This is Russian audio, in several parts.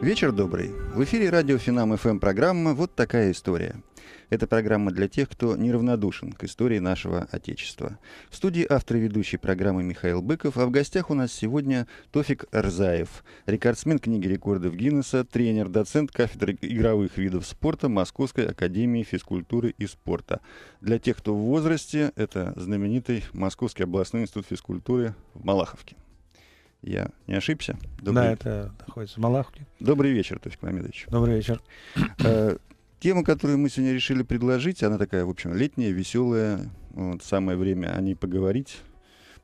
Вечер добрый. В эфире радио Финам ФМ программа «Вот такая история». Это программа для тех, кто неравнодушен к истории нашего Отечества. В студии автор и ведущий программы Михаил Быков, а в гостях у нас сегодня Тофик Рзаев, рекордсмен книги рекордов Гиннесса, тренер, доцент кафедры игровых видов спорта Московской академии физкультуры и спорта. Для тех, кто в возрасте, это знаменитый Московский областной институт физкультуры в Малаховке. Я не ошибся? Добрый... Да, это находится в Малаховке. Добрый вечер, Туфик Мамедович. Добрый вечер. Э, Тема, которую мы сегодня решили предложить, она такая, в общем, летняя, веселая. Вот, самое время о ней поговорить.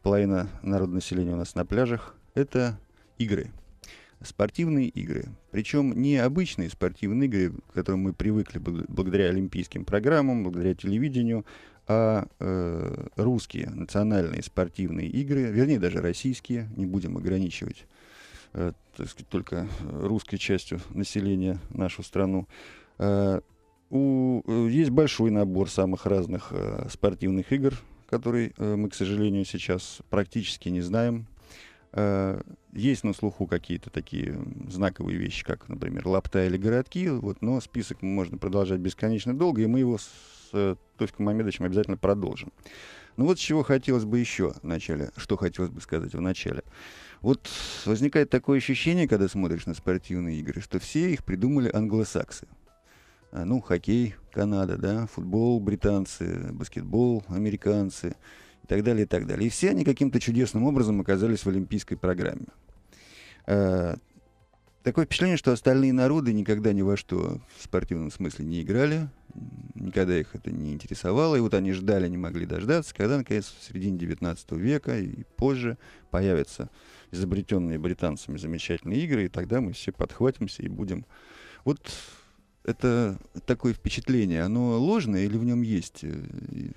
Половина народного населения у нас на пляжах. Это игры. Спортивные игры. Причем не обычные спортивные игры, к которым мы привыкли благодаря олимпийским программам, благодаря телевидению, а э, русские национальные спортивные игры, вернее даже российские, не будем ограничивать э, так сказать, только русской частью населения нашу страну. Э, у, э, есть большой набор самых разных э, спортивных игр, который э, мы, к сожалению, сейчас практически не знаем. Э, есть на слуху какие-то такие знаковые вещи, как, например, лапта или городки, вот, но список можно продолжать бесконечно долго, и мы его с э, Тоськом Мамедовичем обязательно продолжим. Ну вот чего хотелось бы еще в начале, что хотелось бы сказать в начале. Вот возникает такое ощущение, когда смотришь на спортивные игры, что все их придумали англосаксы. А, ну, хоккей Канада, да, футбол британцы, баскетбол американцы и так далее, и так далее. И все они каким-то чудесным образом оказались в олимпийской программе. А, такое впечатление, что остальные народы никогда ни во что в спортивном смысле не играли, никогда их это не интересовало, и вот они ждали, не могли дождаться, когда, наконец, в середине 19 века и позже появятся изобретенные британцами замечательные игры, и тогда мы все подхватимся и будем... Вот это такое впечатление, оно ложное или в нем есть э,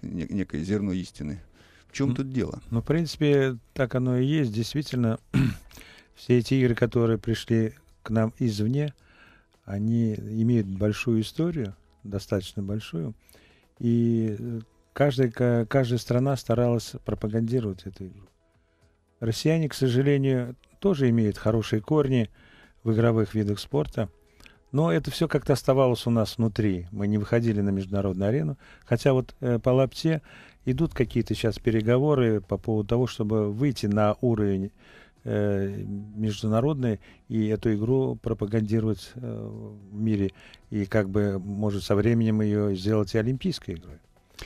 некое зерно истины? В чем тут дело? Ну, в принципе, так оно и есть. Действительно, все эти игры, которые пришли к нам извне, они имеют большую историю, достаточно большую, и э, каждая, каждая страна старалась пропагандировать эту игру. Россияне, к сожалению, тоже имеют хорошие корни в игровых видах спорта, но это все как-то оставалось у нас внутри. Мы не выходили на международную арену, хотя вот э, по лапте идут какие-то сейчас переговоры по поводу того, чтобы выйти на уровень Э, международной и эту игру пропагандировать э, в мире. И как бы, может, со временем ее сделать и олимпийской игрой.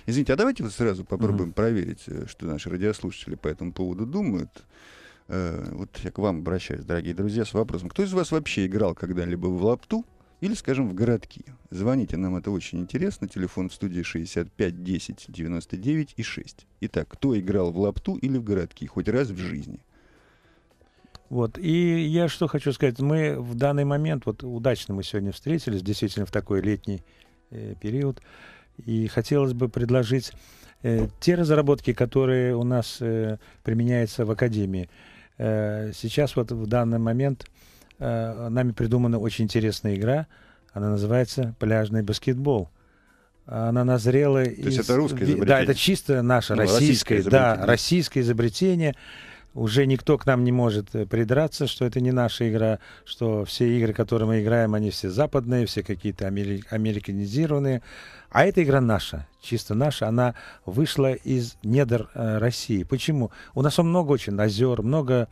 Извините, а давайте вот сразу попробуем mm-hmm. проверить, э, что наши радиослушатели по этому поводу думают. вот я к вам обращаюсь, дорогие друзья, с вопросом. Кто из вас вообще играл когда-либо в лапту? или, скажем, в городки. Звоните, нам это очень интересно. Телефон в студии 65 10 99 и 6. Итак, кто играл в лапту или в городки хоть раз в жизни? Вот. И я что хочу сказать. Мы в данный момент, вот удачно мы сегодня встретились, действительно в такой летний э, период. И хотелось бы предложить э, те разработки, которые у нас э, применяются в Академии. Э, сейчас вот в данный момент э, нами придумана очень интересная игра. Она называется «Пляжный баскетбол». Она назрела То из... есть это русское изобретение? Да, это чисто наше, ну, российское, российское изобретение. да, российское изобретение уже никто к нам не может э, придраться, что это не наша игра, что все игры, которые мы играем, они все западные, все какие-то американизированные. А эта игра наша, чисто наша, она вышла из недр э, России. Почему? У нас много очень озер, много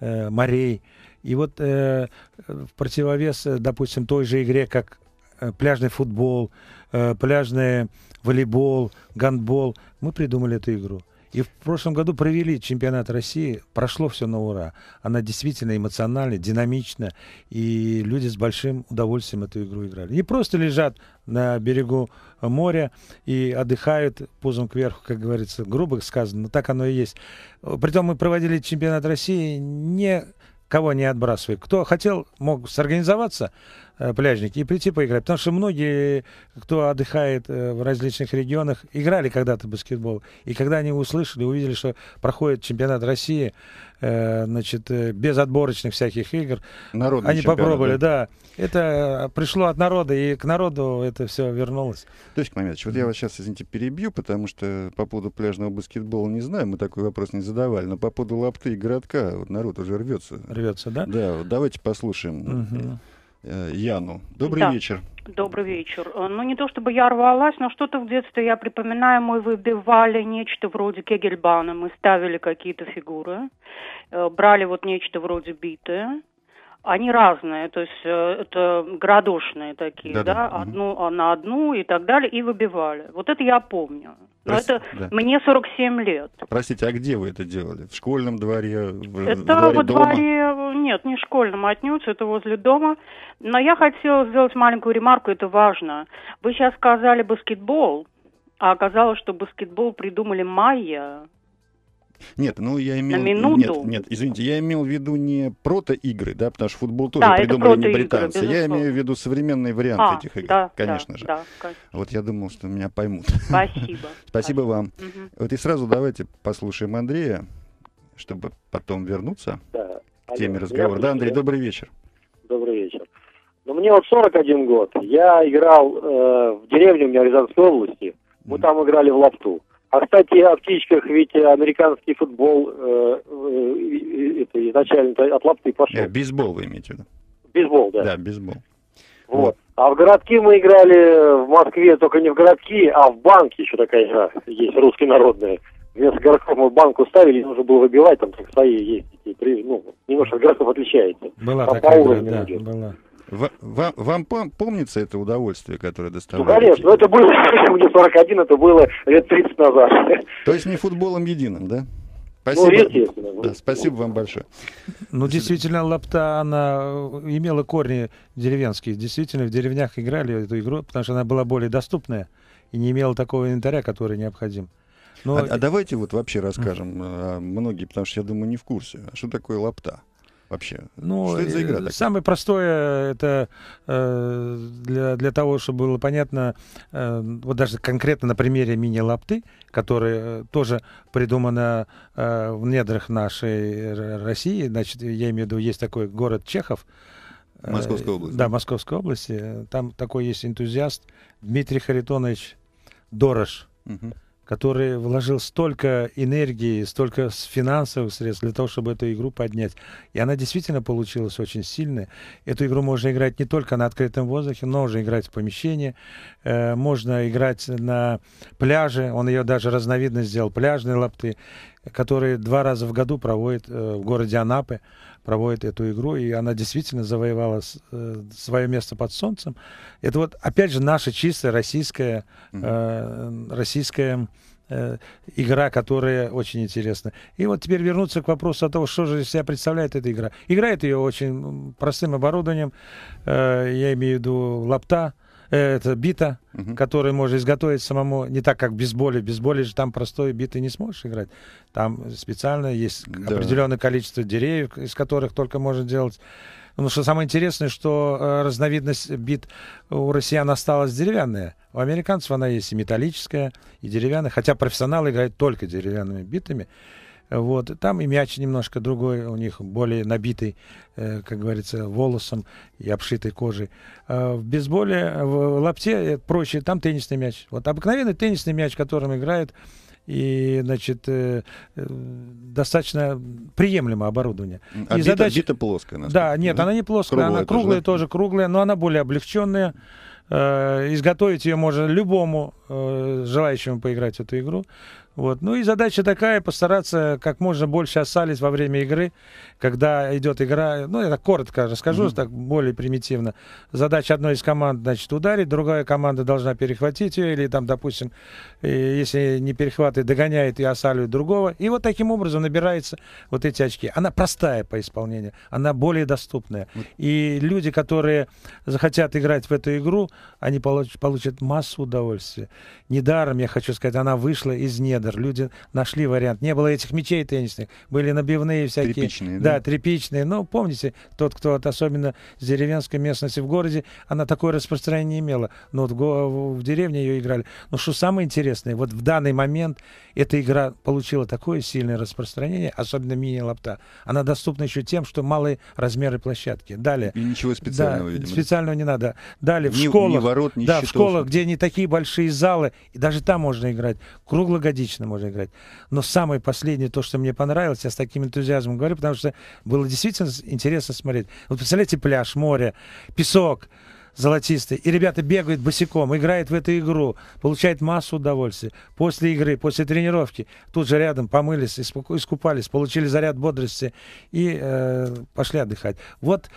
э, морей. И вот э, в противовес, э, допустим, той же игре, как э, пляжный футбол, э, пляжный волейбол, гандбол, мы придумали эту игру. И в прошлом году провели чемпионат России, прошло все на ура. Она действительно эмоциональна, динамична, и люди с большим удовольствием эту игру играли. Не просто лежат на берегу моря и отдыхают пузом кверху, как говорится, грубо сказано, но так оно и есть. Притом мы проводили чемпионат России не кого не отбрасывая. Кто хотел, мог сорганизоваться, Э, пляжники и прийти поиграть. Потому что многие, кто отдыхает э, в различных регионах, играли когда-то в баскетбол. И когда они услышали, увидели, что проходит чемпионат России, э, значит, без отборочных всяких игр, Народный они попробовали, да. да. Это пришло от народа, и к народу это все вернулось. То Точка момент. Вот я вас сейчас, извините, перебью, потому что по поводу пляжного баскетбола не знаю, мы такой вопрос не задавали, но по поводу лапты и городка, вот народ уже рвется. Рвется, да? Да, вот давайте послушаем. Угу. Э, Яну. Добрый да. вечер. Добрый вечер. Э, ну, не то чтобы я рвалась, но что-то в детстве, я припоминаю, мы выбивали нечто вроде кегельбана. Мы ставили какие-то фигуры, э, брали вот нечто вроде биты, они разные, то есть э, это градушные такие, да, да, да одну а на одну и так далее, и выбивали. Вот это я помню. Но Прости, это да. мне 47 лет. Простите, а где вы это делали? В школьном дворе? В, это дворе во дворе, дома? нет, не школьном а отнюдь, это возле дома. Но я хотела сделать маленькую ремарку, это важно. Вы сейчас сказали баскетбол, а оказалось, что баскетбол придумали майя. Нет, ну я имел... На минуту? Нет, нет, извините, я имел в виду не протоигры, да, потому что футбол тоже да, придумали не британцы. Игры, я имею в виду современный вариант а, этих игр, да, конечно да, же. Да, конечно. Вот я думал, что меня поймут. Спасибо. Спасибо вам. Угу. Вот и сразу давайте послушаем Андрея, чтобы потом вернуться да. к теме разговора. Да, Андрей, добрый вечер. Добрый вечер. Ну, мне вот 41 год. Я играл э, в деревне у меня Рязанской области. Мы mm там играли в лапту. А, кстати, о птичках, ведь американский футбол э, э, это изначально от лапты пошел. бейсбол вы имеете в виду? Бейсбол, да. Да, бейсбол. Вот. А в городки мы играли в Москве, только не в городки, а в банке еще такая игра есть, русский народная. Вместо городков мы банку ставили, нужно было выбивать, там так свои есть. Ну, немножко от городков отличается. Была там такая по игра, да, идет. была вам, вам помнится это удовольствие, которое доставляет? Ну, конечно, это было, мне 41, это было лет 30 назад. То есть не футболом единым, да? Ну, спасибо. Ну, да, спасибо вам большое. Ну, спасибо. действительно, лапта, она э, имела корни деревенские. Действительно, в деревнях играли эту игру, потому что она была более доступная и не имела такого инвентаря, который необходим. Но... А, а давайте вот вообще расскажем, mm-hmm. многие, потому что, я думаю, не в курсе, а что такое лапта? вообще? Ну, что это за игра? Э, такая? Самое простое это э, для, для того, чтобы было понятно, э, вот даже конкретно на примере мини-лапты, которая тоже придумана в недрах нашей России, значит, я имею в виду, есть такой город Чехов, Московской области. Да, Московской области. Там такой есть энтузиаст Дмитрий Харитонович Дорож. Угу который вложил столько энергии, столько финансовых средств для того, чтобы эту игру поднять. И она действительно получилась очень сильная. Эту игру можно играть не только на открытом воздухе, но уже играть в помещении, э, можно играть на пляже. Он ее даже разновидность сделал, пляжные лапты, которые два раза в году проводит э, в городе Анапы проводит эту игру, и она действительно завоевала э, свое место под солнцем. Это вот, опять же, наша чистая российская, э, российская э, игра, которая очень интересна. И вот теперь вернуться к вопросу о том, что же из себя представляет эта игра. Играет ее очень простым оборудованием, э, я имею в виду лапта, это бита, угу. который можно изготовить самому, не так как без боли. Без боли же там простой биты не сможешь играть. Там специально есть да. определенное количество деревьев, из которых только можно делать. Ну, что самое интересное, что э, разновидность бит у россиян осталась деревянная. У американцев она есть и металлическая, и деревянная. Хотя профессионалы играют только деревянными битами. Вот. Там и мяч немножко другой, у них более набитый, э, как говорится, волосом и обшитой кожей. Э, в бейсболе, в лапте проще, там теннисный мяч. Вот обыкновенный теннисный мяч, которым играют и, значит, э, э достаточно приемлемое оборудование. А и бита, задача... бита плоская. Да, нет, да? она не плоская, круглая она круглая тоже, да? тоже круглая, но она более облегченная. Э, изготовить ее можно любому э, желающему поиграть в эту игру. Вот. Ну и задача такая, постараться как можно больше осалить во время игры, когда идет игра. Ну, я так коротко расскажу, mm-hmm. так более примитивно. Задача одной из команд, значит, ударить, другая команда должна перехватить ее, или там, допустим, э, если не перехватывает, догоняет и осаливает другого. И вот таким образом набираются вот эти очки. Она простая по исполнению, она более доступная. Mm-hmm. И люди, которые захотят играть в эту игру, они получат, получат массу удовольствия. Недаром, я хочу сказать, она вышла из недр. Александр, люди нашли вариант. Не было этих мечей теннисных, были набивные всякие. Тряпичные, да? Да, тряпичные. Ну, помните, тот, кто вот, особенно с деревенской местности в городе, она такое распространение не имела. Но ну, вот в, в деревне ее играли. Но что самое интересное, вот в данный момент эта игра получила такое сильное распространение, особенно мини-лапта. Она доступна еще тем, что малые размеры площадки. Далее. И ничего специального, да, видимо. Специального не надо. Далее, в школах. Ни ворот, ни да, в школах, где не такие большие залы, и даже там можно играть. Круглогодично отлично можно играть. Но самое последнее, то, что мне понравилось, я с таким энтузиазмом говорю, потому что было действительно интересно смотреть. Вот представляете, пляж, море, песок золотистый, и ребята бегают босиком, играют в эту игру, получают массу удовольствия. После игры, после тренировки, тут же рядом помылись, искупались, получили заряд бодрости и э, пошли отдыхать. Вот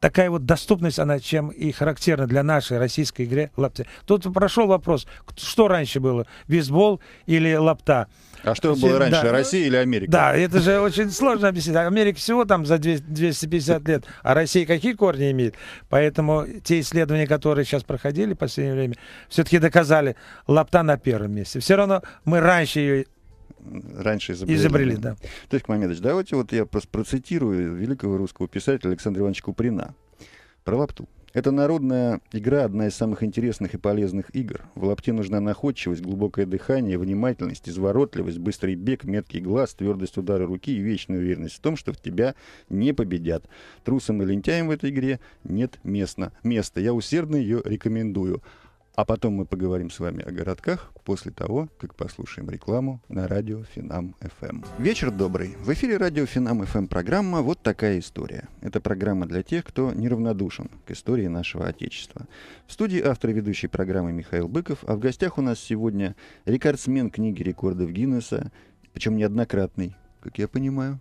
такая вот доступность, она чем и характерна для нашей российской игры лапте. Тут прошел вопрос, что раньше было, бейсбол или лапта? А что было раньше, да. Россия или Америка? Да, это же очень сложно объяснить. Америка всего там за 250 лет, а Россия какие корни имеет? Поэтому те исследования, которые сейчас проходили в последнее время, все-таки доказали, лапта на первом месте. Все равно мы раньше ее раньше изобрели. Изобрели, да. Товарищ Мамедович, давайте вот я процитирую великого русского писателя Александра Ивановича Куприна про лапту. Это народная игра, одна из самых интересных и полезных игр. В лапте нужна находчивость, глубокое дыхание, внимательность, изворотливость, быстрый бег, меткий глаз, твердость удара руки и вечная уверенность в том, что в тебя не победят. Трусам и лентяям в этой игре нет места. Место. Я усердно ее рекомендую. А потом мы поговорим с вами о городках после того, как послушаем рекламу на радио Финам ФМ. Эм». Вечер добрый. В эфире радио Финам ФМ эм» программа «Вот такая история». Это программа для тех, кто неравнодушен к истории нашего Отечества. В студии автор ведущей программы Михаил Быков, а в гостях у нас сегодня рекордсмен книги рекордов Гиннесса, причем неоднократный, как я понимаю,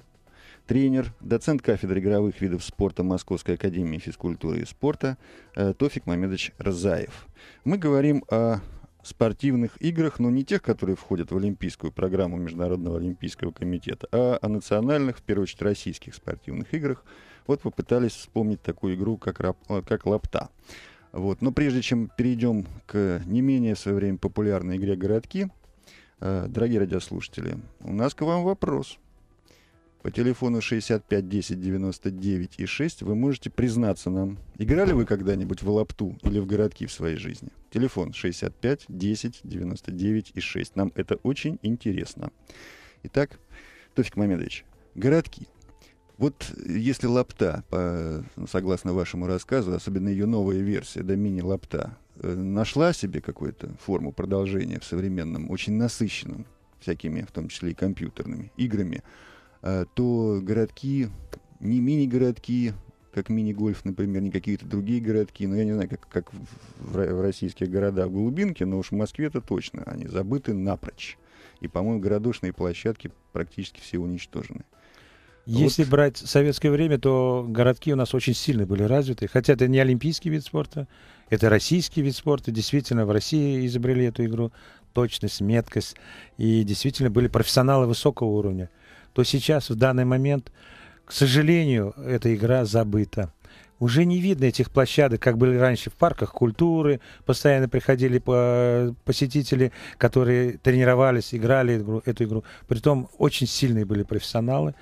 тренер, доцент кафедры игровых видов спорта Московской академии физкультуры и спорта э, Тофик Мамедович Разаев. Мы говорим о спортивных играх, но не тех, которые входят в олимпийскую программу Международного олимпийского комитета, а о национальных, в первую очередь, российских спортивных играх. Вот попытались вспомнить такую игру, как, рап, э, как лапта. Вот. Но прежде чем перейдем к не менее в свое время популярной игре «Городки», э, дорогие радиослушатели, у нас к вам вопрос – по телефону 65 10 99 и 6 вы можете признаться нам, играли вы когда-нибудь в лапту или в городки в своей жизни? Телефон 65 10 99 и 6. Нам это очень интересно. Итак, Тофик Мамедович, городки. Вот если лапта, по, согласно вашему рассказу, особенно ее новая версия, да мини-лапта, э, нашла себе какую-то форму продолжения в современном, очень насыщенном всякими, в том числе и компьютерными играми, Э, то городки, не мини-городки, как мини-гольф, например, не какие-то другие городки, но ну, я не знаю, как, как в, в российских городах глубинки, но уж в москве это точно, они забыты напрочь. И, по-моему, городушные площадки практически все уничтожены. Если вот. брать советское время, то городки у нас очень сильно были развиты. Хотя это не олимпийский вид спорта, это российский вид спорта. Действительно, в России изобрели эту игру. Точность, меткость. И действительно были профессионалы высокого уровня то сейчас, в данный момент, к сожалению, эта игра забыта. Уже не видно этих площадок, как были раньше в парках культуры. Постоянно приходили э, посетители, которые тренировались, играли эту игру. Притом очень сильные были профессионалы.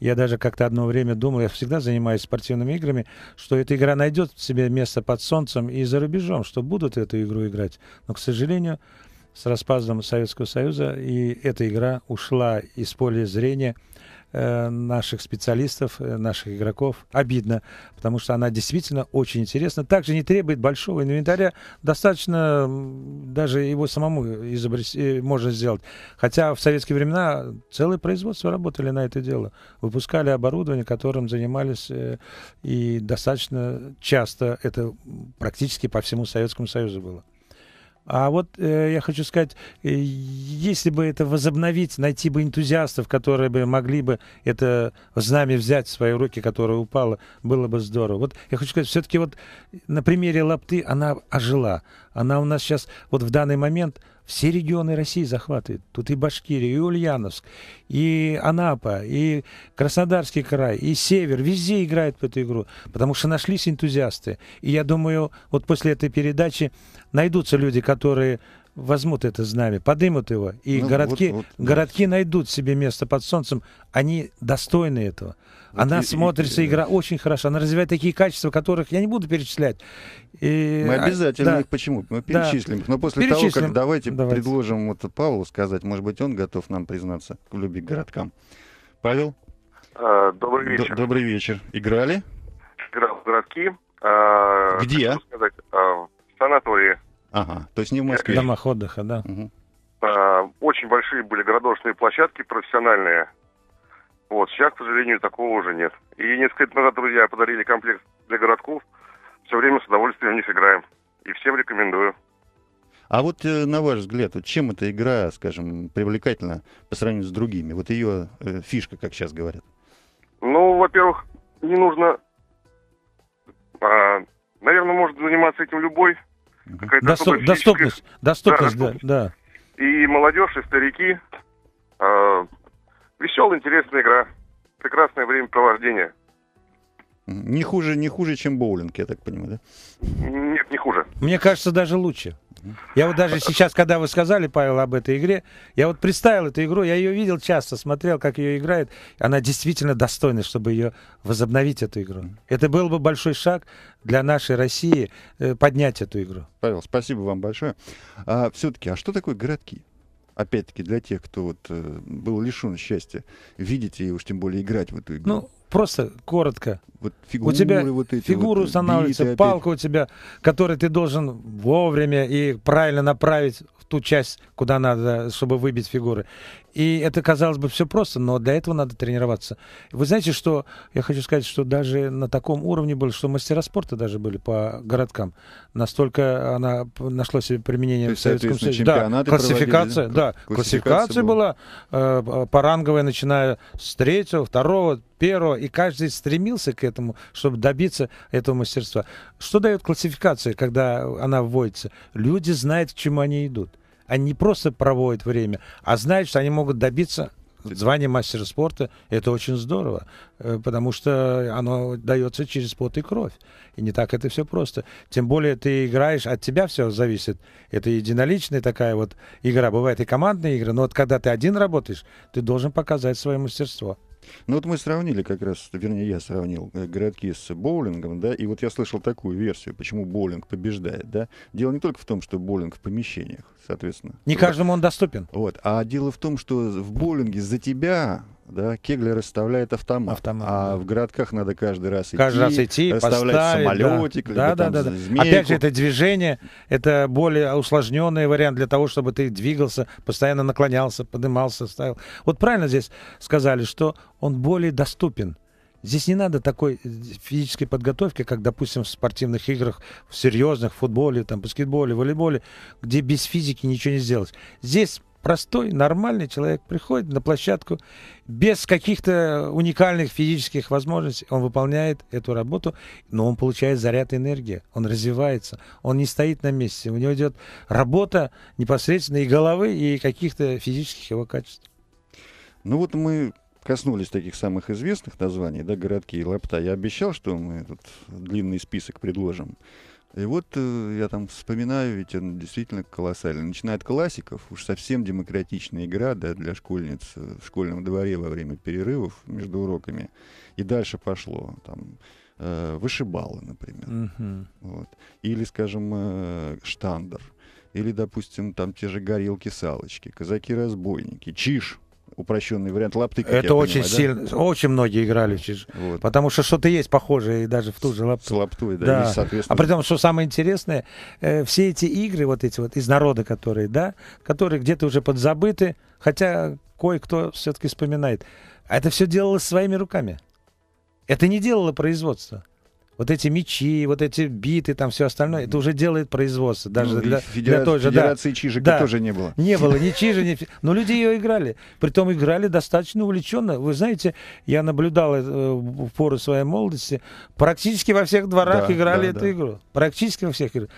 Я даже как-то одно время думал, я всегда занимаюсь спортивными играми, что эта игра найдет себе место под солнцем и за рубежом, что будут эту игру играть. Но, к сожалению, с распадом Советского Союза, и эта игра ушла из поля зрения э, наших специалистов, э, наших игроков. Обидно, потому что она действительно очень интересна. Также не требует большого инвентаря. Достаточно даже его самому изобрести, э, можно сделать. Хотя в советские времена целое производство работали на это дело. Выпускали оборудование, которым занимались и достаточно часто это практически по всему Советскому Союзу было. А вот э, я хочу сказать, э, если бы это возобновить, найти бы энтузиастов, которые бы могли бы это знамя взять в свои руки, которое упало, было бы здорово. Вот я хочу сказать, все-таки вот на примере лапты она ожила. Она у нас сейчас, вот в данный момент, все регионы России захватывает. Тут и Башкирия, и Ульяновск, и Анапа, и Краснодарский край, и Север. Везде играет в эту игру, потому что нашлись энтузиасты. И я думаю, вот после этой передачи найдутся люди, которые возьмут это знамя, подымут его, и ну, городки, вот, вот, городки найдут себе место под солнцем. Они достойны этого. Она и, смотрится, и, игра очень хорошо. Она развивает такие качества, которых я не буду перечислять. И, мы а, обязательно да. их почему? Мы перечислим да. их. Но после перечислим. того, как давайте, давайте. предложим вот Павлу сказать, может быть, он готов нам признаться в любви к городкам. Павел? А, добрый вечер. Д- добрый вечер. Играли? Играл в городки. А, Где? Сказать, а, в санатории. Ага, то есть не в Москве. В домах отдыха, да. Угу. А, очень большие были городочные площадки профессиональные. Вот, сейчас, к сожалению, такого уже нет. И несколько лет назад друзья подарили комплект для городков. Все время с удовольствием в них играем. И всем рекомендую. А вот э, на ваш взгляд, вот чем эта игра, скажем, привлекательна по сравнению с другими? Вот ее э, фишка, как сейчас говорят. Ну, во-первых, не нужно... А, наверное, может заниматься этим любой. Какая-то Доступ, физическая... Доступность. Доступность, да, доступность да. И молодежь, и старики. А, Веселая, интересная игра. Прекрасное времяпровождение. Не хуже, не хуже, чем боулинг, я так понимаю, да? Нет, не хуже. Мне кажется, даже лучше. Я вот даже сейчас, когда вы сказали, Павел, об этой игре, я вот представил эту игру, я ее видел часто, смотрел, как ее играет. Она действительно достойна, чтобы ее возобновить, эту игру. Это был бы большой шаг для нашей России э, поднять эту игру. Павел, спасибо вам большое. А, все-таки, а что такое городки? опять-таки, для тех, кто вот, э, был лишен счастья видеть и уж тем более играть в эту игру. Ну, Просто коротко. Вот фигуры, у тебя вот эти фигуры вот устанавливаются, биты, палка опять. у тебя, которую ты должен вовремя и правильно направить в ту часть, куда надо, чтобы выбить фигуры. И это, казалось бы, все просто, но для этого надо тренироваться. Вы знаете, что я хочу сказать, что даже на таком уровне было, что мастера спорта даже были по городкам. Настолько она нашла себе применение То есть, в Советском Союзе. Да, классификация, да? да, классификация, классификация была, была э, по ранговой, начиная с третьего, второго, первого, и каждый стремился к этому, чтобы добиться этого мастерства. Что дает классификация, когда она вводится? Люди знают, к чему они идут. Они не просто проводят время, а знают, что они могут добиться звания мастера спорта – это очень здорово, э, потому что оно дается через пот и кровь. И не так это все просто. Тем более ты играешь, от тебя все зависит. Это единоличная такая вот игра. Бывает и командные игры, но вот когда ты один работаешь, ты должен показать свое мастерство. Ну вот мы сравнили как раз, вернее я сравнил э, городки с боулингом, да, и вот я слышал такую версию, почему боулинг побеждает, да. Дело не только в том, что боулинг в помещениях, соответственно. Не каждому он доступен. Вот, а дело в том, что в боулинге за тебя да, Кеглер расставляет автомат, автомат а да. в городках надо каждый раз идти, каждый раз идти расставлять самолетик, да, да, там да, да. Опять же, это движение, это более усложненный вариант для того, чтобы ты двигался, постоянно наклонялся, поднимался, ставил. Вот правильно здесь сказали, что он более доступен. Здесь не надо такой физической подготовки, как, допустим, в спортивных играх, в серьезных, в футболе, там, баскетболе, волейболе, где без физики ничего не сделать. Здесь Простой, нормальный человек приходит на площадку без каких-то уникальных физических возможностей. Он выполняет эту работу, но он получает заряд энергии, он развивается, он не стоит на месте. У него идет работа непосредственно и головы, и каких-то физических его качеств. Ну вот мы коснулись таких самых известных названий, да, городки и лапта. Я обещал, что мы этот длинный список предложим. И вот э, я там вспоминаю, ведь он действительно колоссальный. Начиная от классиков, уж совсем демократичная игра да, для школьниц э, в школьном дворе во время перерывов между уроками. И дальше пошло. Там, э, вышибалы, например. Mm-hmm. Вот. Или, скажем, э, штандер. Или, допустим, там те же горилки, салочки казаки-разбойники, чиш упрощенный вариант лапты. Это очень понимаю, сильно, да? очень многие играли, вот. потому что что-то есть похожее даже в ту же лапту. С лаптой, да, да. И, соответственно. А при том, что самое интересное, э, все эти игры вот эти вот из народа, которые, да, которые где-то уже подзабыты, хотя кое-кто все-таки вспоминает. А это все делалось своими руками. Это не делало производство вот эти мечи, вот эти биты, там все остальное, это уже делает производство. Даже ну, для, федера... для той же... Федерации да, чижика да, тоже не было. Не было ни чижи, ни... Но люди ее играли. Притом играли достаточно увлеченно. Вы знаете, я наблюдал э, в пору своей молодости, практически во всех дворах играли эту игру. Практически во всех играх.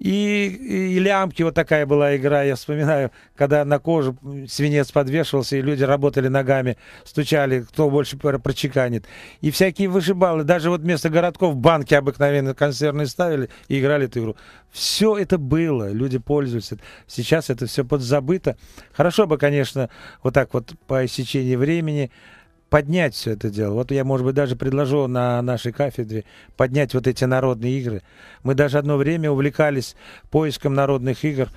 И, и, лямки, вот такая была игра, я вспоминаю, когда на кожу свинец подвешивался, и люди работали ногами, стучали, кто больше прочеканит. И всякие вышибалы, даже вот вместо городков банки обыкновенно консервные ставили и играли эту игру. Все это было, люди пользуются. Сейчас это все подзабыто. Хорошо бы, конечно, вот так вот по истечении времени поднять все это дело. Вот я, может быть, даже предложу на нашей кафедре поднять вот эти народные игры. Мы даже одно время увлекались поиском народных игр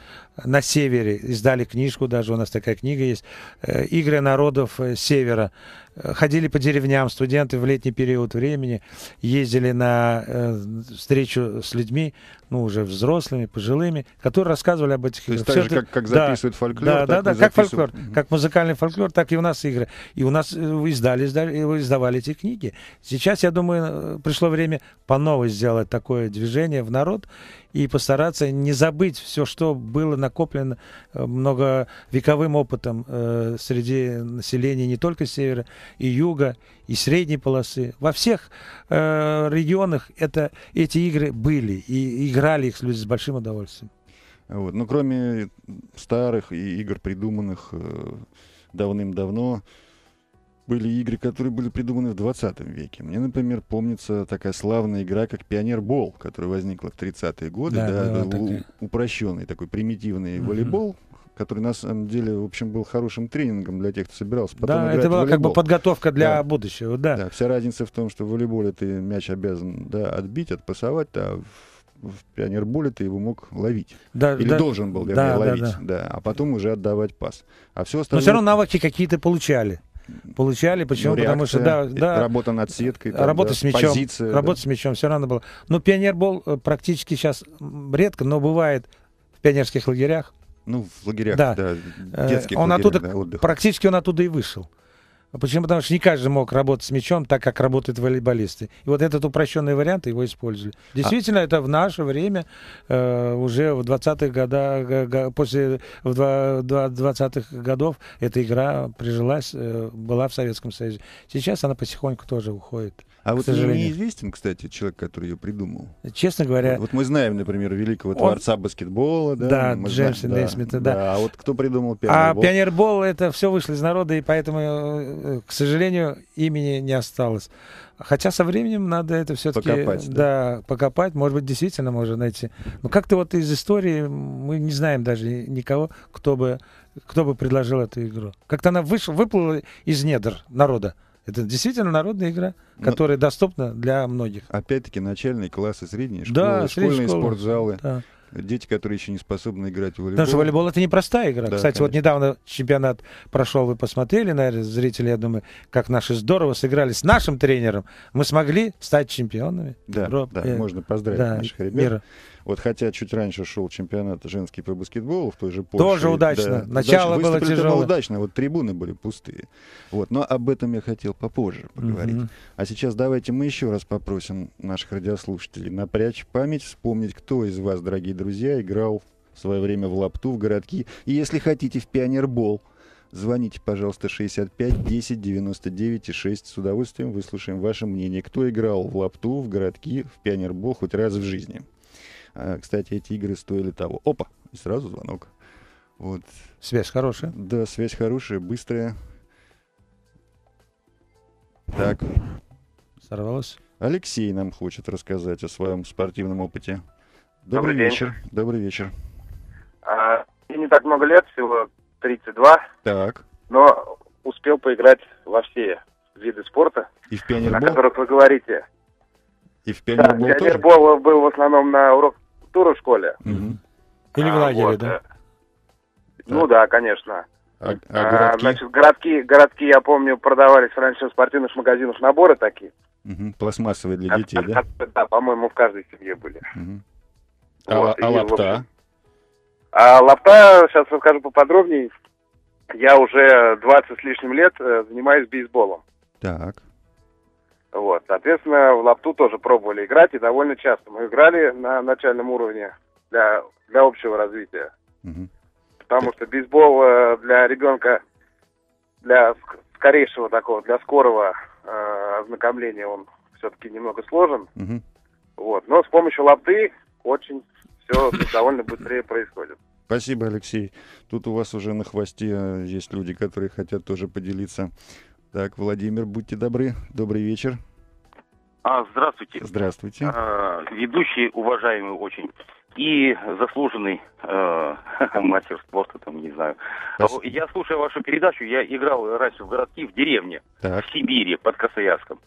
на севере. Издали книжку, даже у нас такая книга есть. «Игры народов э, севера». Э, ходили по деревням, студенты в летний период времени ездили на э, встречу с людьми, ну, уже взрослыми, пожилыми, которые рассказывали об этих играх. То есть так же, как, как записывают да, фольклор, да, да, да, записывают... как фольклор, как музыкальный фольклор, так и у нас игры. И у нас э, издали, издали, э, издавали эти книги. Сейчас, я думаю, пришло время по новой сделать такое движение в народ и постараться не забыть все, что было накоплено э, многовековым опытом э, среди населения не только севера и юга, и средней полосы. Во всех э, регионах это, эти игры были, и играли их люди с большим удовольствием. Вот. Но кроме старых и игр, придуманных э, давным-давно, были игры, которые были придуманы в 20 веке. Мне, например, помнится такая славная игра, как пионербол, которая возникла в 30-е годы. Да, да, у, упрощенный такой примитивный угу. волейбол, который на самом деле, в общем, был хорошим тренингом для тех, кто собирался потом Да, это была как бы подготовка для да. будущего, да. Да, вся разница в том, что в волейболе ты мяч обязан да, отбить, отпасовать, а в, в пионерболе ты его мог ловить. Да, Или да, должен был, вернее, да, ловить, да, да. да, а потом уже отдавать пас. А все остальное... Но все равно навыки какие-то получали получали. Почему? Ну, реакция, Потому что да, да, работа над сеткой, работа да, с мячом, позиция, работа да. с мячом, все равно было. Ну, пионербол э, практически сейчас редко, но бывает в пионерских лагерях. Ну, в лагерях, да. да э, детских он лагерях, оттуда, да, Практически он оттуда и вышел. А почему? Потому что не каждый мог работать с мячом так, как работают волейболисты. И вот этот упрощенный вариант его использовали. А Действительно, а... это в наше время, э, уже в 20-х годах, после 20-х годов эта игра прижилась, э, была в Советском Союзе. Сейчас она потихоньку тоже уходит. А вот сожалению. неизвестен, кстати, человек, который ее придумал. Честно говоря... Вот, вот мы знаем, например, великого он... творца баскетбола. Да, да мы Джеймса Нейсмита, да, да. да. А вот кто придумал а пионербол? А пионербол, это все вышло из народа, и поэтому, э, к сожалению, имени не осталось. Хотя со временем надо это все-таки покопать, да. да, покопать. Может быть, действительно можно найти. Но как-то вот из истории мы не знаем даже никого, кто бы, кто бы предложил эту игру. Как-то она вышла, выплыла из недр народа. Это действительно народная игра, которая Но... доступна для многих. Опять-таки начальный класс и средний, школы, да, школьные школы. спортзалы. Да. Дети, которые еще не способны играть в волейбол. Потому что волейбол это непростая игра. Да, Кстати, конечно. вот недавно чемпионат прошел, вы посмотрели, наверное, зрители, я думаю, как наши здорово сыграли с нашим тренером. Мы смогли стать чемпионами. Да, Европы. да можно поздравить да, наших ребят. Мира. Вот хотя чуть раньше шел чемпионат женский по баскетболу в той же Польше. Тоже удачно. Да, Начало удачно. было а тяжело. удачно. Вот трибуны были пустые. Вот. Но об этом я хотел попозже поговорить. Угу. А сейчас давайте мы еще раз попросим наших радиослушателей напрячь память, вспомнить, кто из вас, дорогие друзья, играл в свое время в лапту, в городки. И если хотите, в пионербол. Звоните, пожалуйста, 65 10 99 и 6. С удовольствием выслушаем ваше мнение. Кто играл в лапту, в городки, в пионербол хоть раз в жизни? А, кстати, эти игры стоили того. Опа! И сразу звонок. Вот. Связь хорошая? Да, связь хорошая, быстрая. Так. Сорвалось? Алексей нам хочет рассказать о своем спортивном опыте. Добрый, Добрый день. вечер. Добрый вечер. А, мне не так много лет, всего 32. Так. Но успел поиграть во все виды спорта, И в пионербол? о которых вы говорите. И в пионербол да, пионербол тоже? был в основном на уроках литературу в школе. Угу. Или а, в лагере, вот. да? Э, ну так. да, конечно. А, а, а городки? А, значит, городки, городки, я помню, продавались раньше в спортивных магазинах наборы такие. Угу, пластмассовые для детей, от, да? От, да, по-моему, в каждой семье были. Угу. А, вот, а и, лапта? Общем, а лапта, сейчас расскажу поподробнее. Я уже 20 с лишним лет э, занимаюсь бейсболом. Так. Вот, соответственно, в лапту тоже пробовали играть, и довольно часто мы играли на начальном уровне для, для общего развития. Угу. Потому что бейсбол э, для ребенка, для скорейшего такого, для скорого э, ознакомления он все-таки немного сложен. Угу. Вот, но с помощью лапты очень все довольно быстрее происходит. Спасибо, Алексей. Тут у вас уже на хвосте э, есть люди, которые хотят тоже поделиться. Так, Владимир, будьте добры. Добрый вечер. А, здравствуйте. Здравствуйте. А, ведущий, уважаемый очень, и заслуженный э, мастер спорта, там, не знаю. А Спасибо. Я слушаю вашу передачу, я играл раньше в городке, в деревне, так. в Сибири, под Красноярском.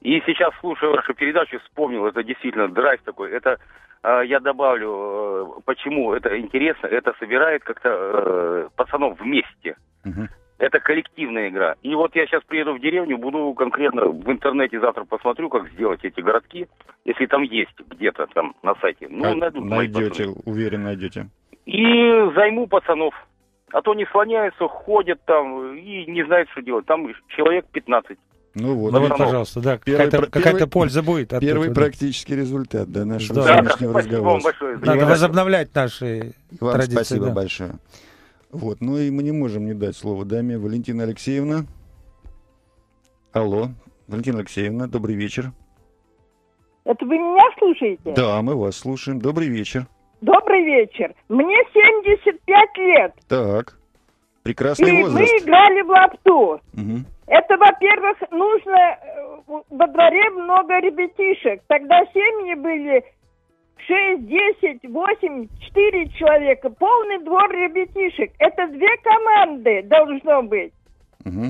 И сейчас, слушаю вашу передачу, вспомнил, это действительно драйв такой. Это, э, я добавлю, э, почему это интересно, это собирает как-то э, пацанов вместе. Угу. Это коллективная игра. И вот я сейчас приеду в деревню, буду конкретно в интернете завтра посмотрю, как сделать эти городки, если там есть где-то там на сайте. Ну, а найду, найдете, уверен, найдете. И займу пацанов. А то они слоняются, ходят там и не знают, что делать. Там человек 15. Ну вот, ну, вот пожалуйста, да, первый, какая-то, какая польза будет. От первый этого, практический да. результат да, нашего сегодняшнего да, разговора. Вам большое. Надо возобновлять наши вам традиции. Спасибо да. большое. Вот, ну и мы не можем не дать слово даме Валентина Алексеевна. Алло, Валентина Алексеевна, добрый вечер. Это вы меня слушаете? Да, мы вас слушаем. Добрый вечер. Добрый вечер. Мне 75 лет. Так. Прекрасный и возраст. мы играли в лапту. Угу. Это, во-первых, нужно... Э, во дворе много ребятишек. Тогда семьи были шесть, десять, восемь, четыре человека. Полный двор ребятишек. Это две команды должно быть. Угу.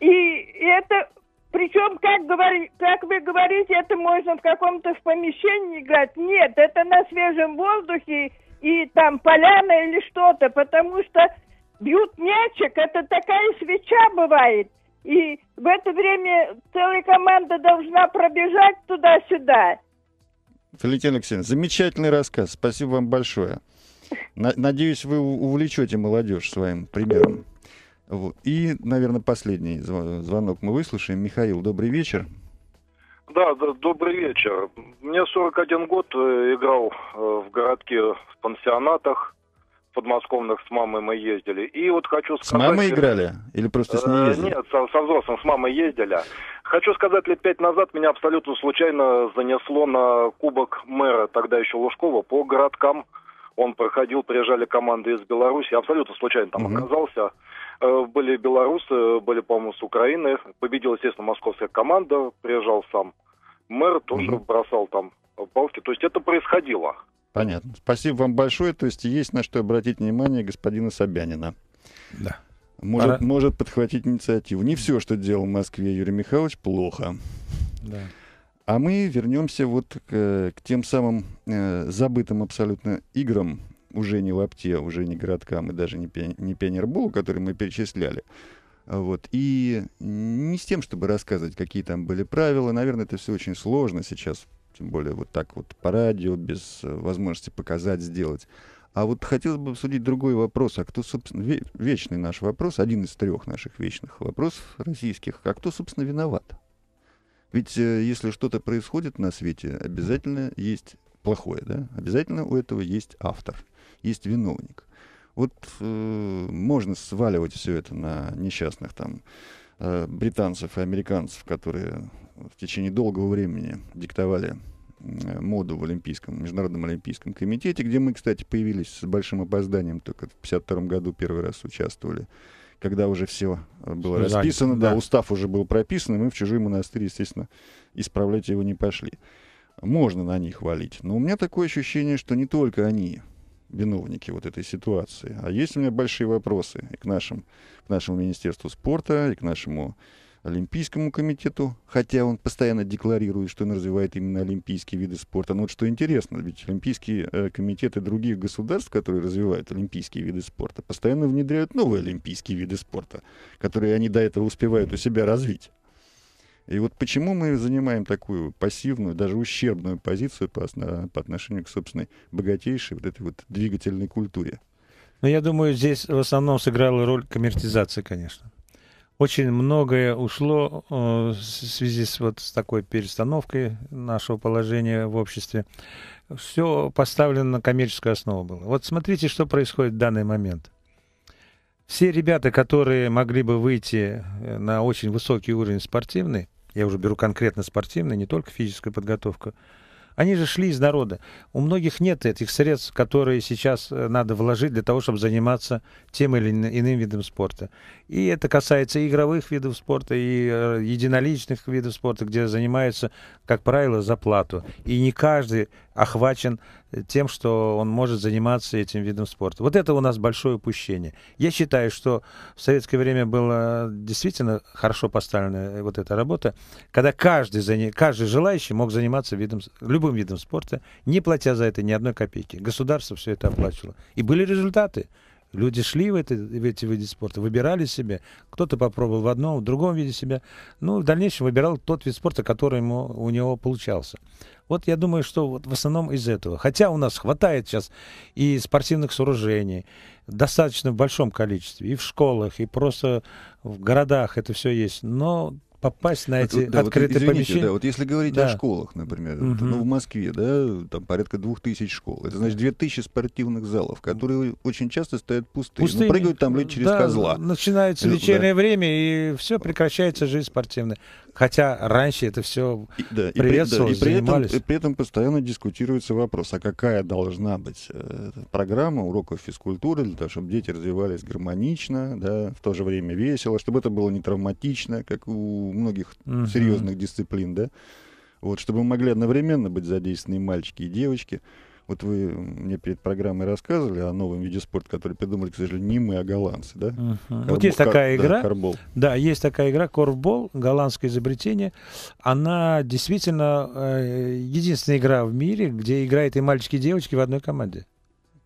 И, и это причем, как, говори, как вы говорите, это можно в каком-то в помещении играть. Нет, это на свежем воздухе и там поляна или что-то, потому что бьют мячик, это такая свеча бывает. И в это время целая команда должна пробежать туда-сюда. Валентина Алексеевна, замечательный рассказ. Спасибо вам большое. Надеюсь, вы увлечете молодежь своим примером. Вот. И, наверное, последний звонок мы выслушаем. Михаил, добрый вечер. Да, да, добрый вечер. Мне 41 год э, играл э, в городке в пансионатах подмосковных с мамой мы ездили. И вот хочу сказать... С мамой играли? Или просто с ней э, ездили? Нет, со, со взрослым, с мамой ездили. Хочу сказать, лет пять назад меня абсолютно случайно занесло на кубок мэра, тогда еще Лужкова, по городкам. Он проходил, приезжали команды из Беларуси. Абсолютно случайно там угу. оказался. Э, были белорусы, были, по-моему, с Украины. Победила, естественно, московская команда. Приезжал сам мэр, тоже угу. бросал там палки. То есть это происходило. Понятно. Спасибо вам большое. То есть есть на что обратить внимание господина Собянина. Да. Может, Пора... может подхватить инициативу. Не все, что делал в Москве Юрий Михайлович, плохо. Да. А мы вернемся вот к, к тем самым э, забытым абсолютно играм, уже не лапте, уже не городкам и даже не, пен, не пионерболу, которые мы перечисляли. Вот. И не с тем, чтобы рассказывать, какие там были правила. Наверное, это все очень сложно сейчас тем более вот так вот по радио, без э, возможности показать, сделать. А вот хотелось бы обсудить другой вопрос. А кто, собственно, вечный наш вопрос, один из трех наших вечных вопросов российских, а кто, собственно, виноват? Ведь э, если что-то происходит на свете, обязательно есть плохое, да? Обязательно у этого есть автор, есть виновник. Вот э, можно сваливать все это на несчастных там Э, британцев и американцев, которые в течение долгого времени диктовали э, моду в Олимпийском, Международном Олимпийском комитете, где мы, кстати, появились с большим опозданием, только в 1952 году первый раз участвовали, когда уже все э, было Занято, расписано, да, да, устав уже был прописан, и мы в чужой монастырь, естественно, исправлять его не пошли. Можно на них валить, но у меня такое ощущение, что не только они виновники вот этой ситуации. А есть у меня большие вопросы и к, нашим, к нашему Министерству спорта, и к нашему Олимпийскому комитету, хотя он постоянно декларирует, что он развивает именно олимпийские виды спорта. Но вот что интересно, ведь олимпийские э, комитеты других государств, которые развивают олимпийские виды спорта, постоянно внедряют новые олимпийские виды спорта, которые они до этого успевают у себя развить. И вот почему мы занимаем такую пассивную, даже ущербную позицию по, по отношению к собственной богатейшей вот этой вот двигательной культуре? Но ну, я думаю, здесь в основном сыграла роль коммертизация, конечно. Очень многое ушло э, в связи с вот с такой перестановкой нашего положения в обществе. Все поставлено на коммерческую основу было. Вот смотрите, что происходит в данный момент. Все ребята, которые могли бы выйти э, на очень высокий уровень спортивный, я уже беру конкретно спортивная, не только физическая подготовка, они же шли из народа. У многих нет этих средств, которые сейчас э, надо вложить для того, чтобы заниматься тем или иным видом спорта. И это касается и игровых видов спорта, и э, единоличных видов спорта, где занимаются, как правило, за плату. И не каждый охвачен тем, что он может заниматься этим видом спорта. Вот это у нас большое упущение. Я считаю, что в советское время была действительно хорошо поставлена э, вот эта работа, когда каждый, каждый желающий мог заниматься видом, любым видом спорта, не платя за это ни одной копейки. Государство все это оплачивало. И были результаты. Люди шли в, это, в эти виды спорта, выбирали себе. Кто-то попробовал в одном, в другом виде себя. Ну, в дальнейшем выбирал тот вид спорта, который ему, у него получался. Вот я думаю, что вот в основном из этого. Хотя у нас хватает сейчас и спортивных сооружений, достаточно в большом количестве, и в школах, и просто в городах это все есть. Но попасть на эти да, открытые вот, извините, помещения. Да, вот если говорить да. о школах, например, угу. ну, в Москве, да, там порядка двух тысяч школ. Это значит две тысячи спортивных залов, которые очень часто стоят пустые. пустые. Ну, прыгают там люди через да, козла. Начинается э, вечернее да. время, и все, прекращается жизнь спортивная. Хотя раньше это все и, да, приветствовалось, и при, да, и при занимались. Этом, при этом постоянно дискутируется вопрос, а какая должна быть э, программа уроков физкультуры для того, чтобы дети развивались гармонично, да, в то же время весело, чтобы это было не травматично, как у многих угу. серьезных дисциплин, да. Вот, чтобы могли одновременно быть задействованы и мальчики, и девочки. Вот вы мне перед программой рассказывали о новом виде спорта, который придумали, к сожалению, не мы, а голландцы, да? Uh-huh. Карбол, вот есть такая кар, игра. Да, карбол. да, есть такая игра корфбол, голландское изобретение. Она действительно э, единственная игра в мире, где играют и мальчики, и девочки в одной команде.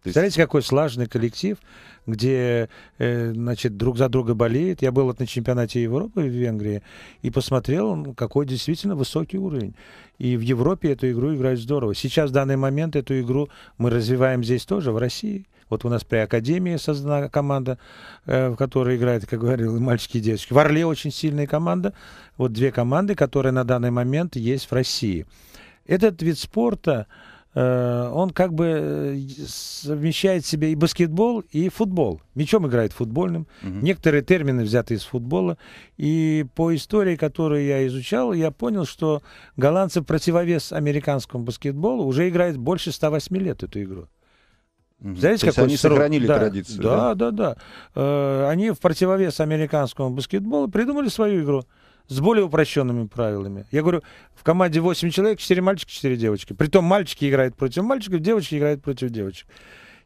Представляете, какой слаженный коллектив, где, э, значит, друг за друга болеет. Я был на чемпионате Европы в Венгрии и посмотрел, какой действительно высокий уровень. И в Европе эту игру играют здорово. Сейчас, в данный момент, эту игру мы развиваем здесь тоже, в России. Вот у нас при Академии создана команда, э, в которой играют, как говорил, мальчики и девочки. В Орле очень сильная команда. Вот две команды, которые на данный момент есть в России. Этот вид спорта, Э, он как бы э, совмещает в себе и баскетбол, и футбол. Мечом играет футбольным. Угу. Некоторые термины взяты из футбола. И по истории, которую я изучал, я понял, что голландцы противовес американскому баскетболу уже играют больше 108 лет эту игру. Знаете, какой они срок? сохранили да, традицию. Да, да, да. да. Э, они в противовес американскому баскетболу придумали свою игру. Угу с более упрощенными правилами. Я говорю, в команде 8 человек, 4 мальчика, 4 девочки. Притом мальчики играют против мальчиков, девочки играют против девочек.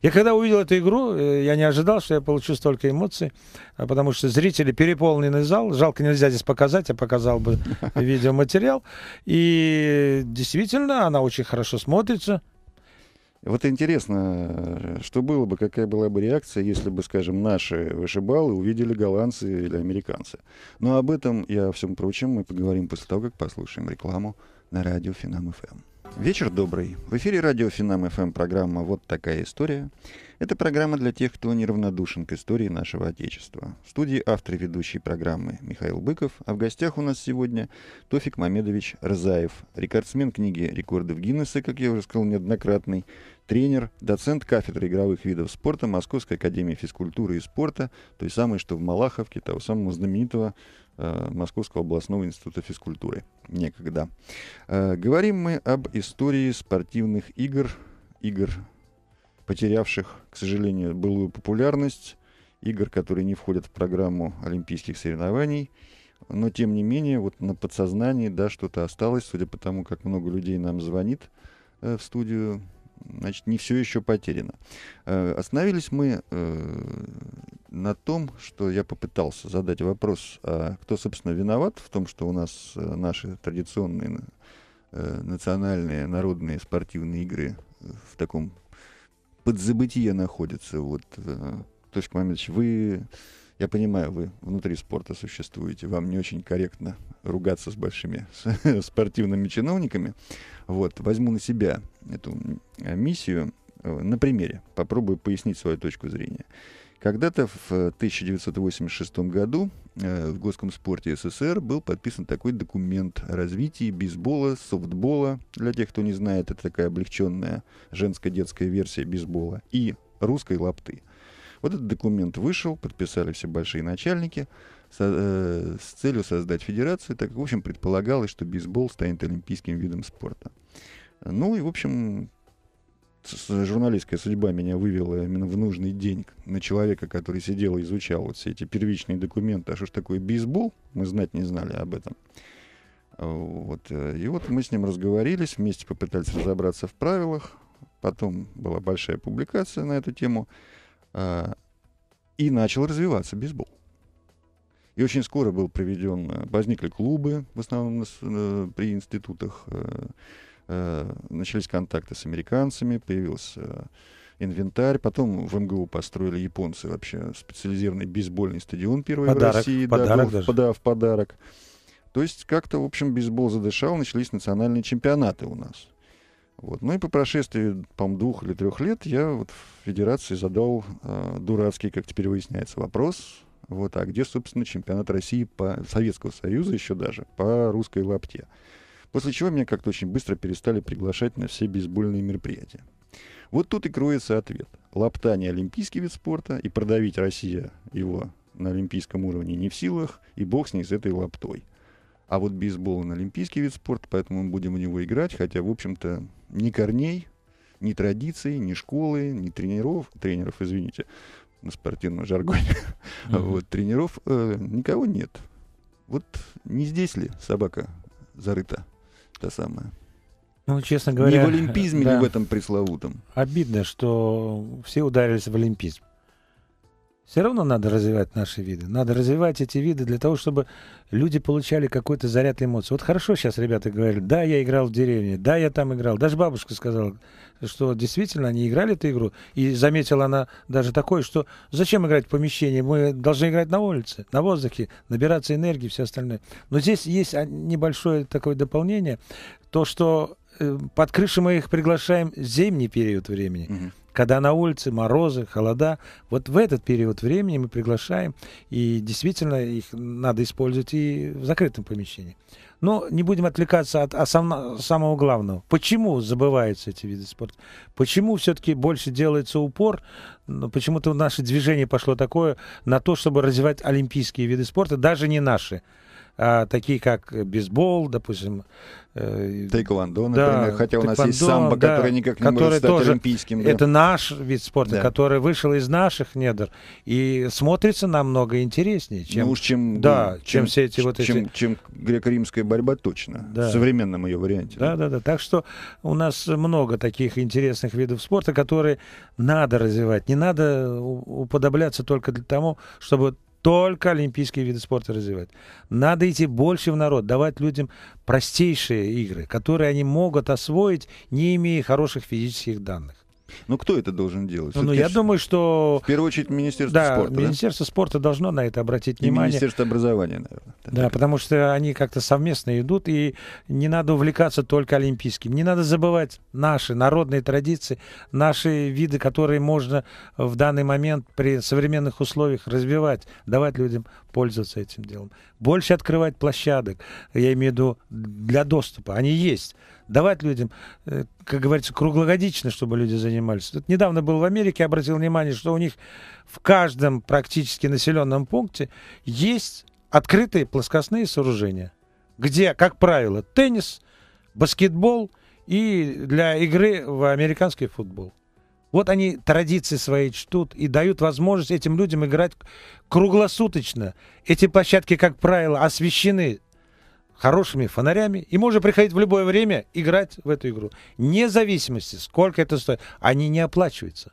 Я когда увидел эту игру, э, я не ожидал, что я получу столько эмоций, а потому что зрители переполненный зал. Жалко, нельзя здесь показать, я показал бы видеоматериал. И действительно, она очень хорошо смотрится. Вот интересно, э, что было бы, какая была бы реакция, если бы, скажем, наши вышибалы увидели голландцы или американцы. Но ну, об этом и о всем прочем мы поговорим после того, как послушаем рекламу на радио Финам ФМ. Вечер добрый. В эфире радио Финам ФМ программа «Вот такая история». Это программа для тех, кто неравнодушен к истории нашего Отечества. В студии автор и ведущий программы Михаил Быков, а в гостях у нас сегодня Тофик Мамедович Рзаев, рекордсмен книги рекордов Гиннесса, как я уже сказал, неоднократный, тренер, доцент кафедры игровых видов спорта Московской академии физкультуры и спорта, той самой, что в Малаховке, того самого знаменитого э, Московского областного института физкультуры. Некогда. Э, говорим мы об истории спортивных игр, игр, потерявших, к сожалению, былую популярность, игр, которые не входят в программу олимпийских соревнований. Но, тем не менее, вот на подсознании, да, что-то осталось, судя по тому, как много людей нам звонит э, в студию значит, не все еще потеряно. Э, остановились мы э, на том, что я попытался задать вопрос, а кто, собственно, виноват в том, что у нас э, наши традиционные э, национальные, народные спортивные игры э, в таком подзабытие находятся. Вот, э, Тович Мамедович, вы я понимаю, вы внутри спорта существуете, вам не очень корректно ругаться с большими спортивными чиновниками. Вот, возьму на себя эту миссию э, на примере, попробую пояснить свою точку зрения. Когда-то в 1986 году э, в Госкомспорте СССР был подписан такой документ о развитии бейсбола, софтбола. Для тех, кто не знает, это такая облегченная женско-детская версия бейсбола и русской лапты – вот этот документ вышел, подписали все большие начальники со, э, с целью создать федерацию, так как, в общем, предполагалось, что бейсбол станет олимпийским видом спорта. Ну и, в общем, журналистская судьба меня вывела именно в нужный день на человека, который сидел и изучал вот все эти первичные документы, а что ж такое бейсбол, мы знать не знали об этом. Вот. Э, и вот мы с ним разговорились, вместе попытались разобраться в правилах, потом была большая публикация на эту тему – а, и начал развиваться бейсбол. И очень скоро был проведен, а, возникли клубы, в основном э, при институтах, а, начались контакты с американцами, появился инвентарь. Потом в МГУ построили японцы вообще специализированный бейсбольный стадион первый подарок, в России. Подарок да, даже. в подарок. То есть как-то, в общем, бейсбол задышал, начались национальные чемпионаты у нас. Вот. Ну и по прошествии, по двух или трех лет я вот в федерации задал э, дурацкий, как теперь выясняется, вопрос. Вот, а где, собственно, чемпионат России по Советского Союза еще даже по русской лапте? После чего меня как-то очень быстро перестали приглашать на все бейсбольные мероприятия. Вот тут и кроется ответ. Лапта не олимпийский вид спорта, и продавить Россия его на олимпийском уровне не в силах, и бог с ней с этой лаптой. А вот бейсбол он олимпийский вид спорта, поэтому мы будем у него играть, хотя, в общем-то, ни корней, ни традиций, ни школы, ни тренеров, тренеров, извините, на спортивном жаргоне, mm-hmm. вот, тренеров э, никого нет. Вот не здесь ли собака зарыта, та самая? Ну, честно говоря... Не в олимпизме, да, не в этом пресловутом. Обидно, что все ударились в олимпизм. Все равно надо развивать наши виды. Надо развивать эти виды для того, чтобы люди получали какой-то заряд эмоций. Вот хорошо сейчас ребята говорили, да, я играл в деревне, да, я там играл. Даже бабушка сказала, что действительно они играли эту игру. И заметила она даже такое, что зачем играть в помещении? Мы должны играть на улице, на воздухе, набираться энергии, все остальное. Но здесь есть небольшое такое дополнение. То, что э, под крышу мы их приглашаем зимний период времени. Угу когда на улице морозы, холода. Вот в этот период времени мы приглашаем, и действительно их надо использовать и в закрытом помещении. Но не будем отвлекаться от самого главного. Почему забываются эти виды спорта? Почему все-таки больше делается упор? Ну, почему-то наше движение пошло такое на то, чтобы развивать олимпийские виды спорта, даже не наши а такие как бейсбол, допустим. Э, Тайквондо, например, да, хотя у нас есть самбо, да, который никак не который может стать тоже, олимпийским. Да. Это наш вид спорта, да. который вышел из наших недр и смотрится намного интереснее, ну чем, ну, уж чем, да, ну, чем, чем все эти чем, вот эти... Чем, чем греко-римская борьба точно, да. в современном ее варианте. Да, да, да, да. Так что у нас много таких интересных видов спорта, которые надо развивать. Не надо уподобляться только для того, чтобы только олимпийские виды спорта развивать. Надо идти больше в народ, давать людям простейшие игры, которые они могут освоить, не имея хороших физических данных. Ну, кто это должен делать? Ну, ну я думаю, что... В первую очередь Министерство да, спорта. Министерство да? спорта должно на это обратить и внимание. Министерство образования, наверное. Да, так. потому что они как-то совместно идут, и не надо увлекаться только олимпийским. Не надо забывать наши народные традиции, наши виды, которые можно в данный момент при современных условиях развивать, давать людям пользоваться этим делом. Больше открывать площадок, я имею в виду, для доступа. Они есть давать людям, э, как говорится, круглогодично, чтобы люди занимались. Тут недавно был в Америке, обратил внимание, что у них в каждом практически населенном пункте есть открытые плоскостные сооружения, где, как правило, теннис, баскетбол и для игры в американский футбол. Вот они традиции свои чтут и дают возможность этим людям играть круглосуточно. Эти площадки, как правило, освещены хорошими фонарями, и можно приходить в любое время играть в эту игру. Вне зависимости, сколько это стоит, они не оплачиваются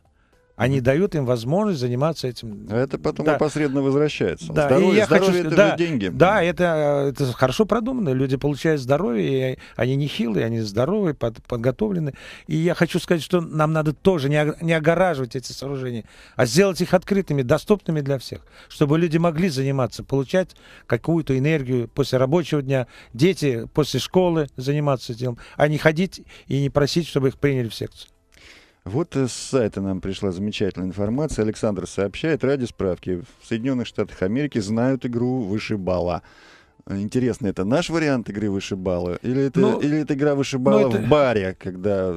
они дают им возможность заниматься этим. Это потом да. опосредованно возвращается. Да. Здоровье, и я здоровье хочу... это да, же деньги. Да, это, э, это хорошо продумано. Люди получают здоровье, и они не хилые, они здоровые, под, подготовлены. И я хочу сказать, что нам надо тоже не, не огораживать эти сооружения, а сделать их открытыми, доступными для всех, чтобы люди могли заниматься, получать какую-то энергию после рабочего дня, дети после школы заниматься этим, а не ходить и не просить, чтобы их приняли в секцию. Вот с сайта нам пришла замечательная информация. Александр сообщает, ради справки, в Соединенных Штатах Америки знают игру вышибала. Интересно, это наш вариант игры вышибала? Или это, ну, или это игра вышибала ну, это, в баре, когда...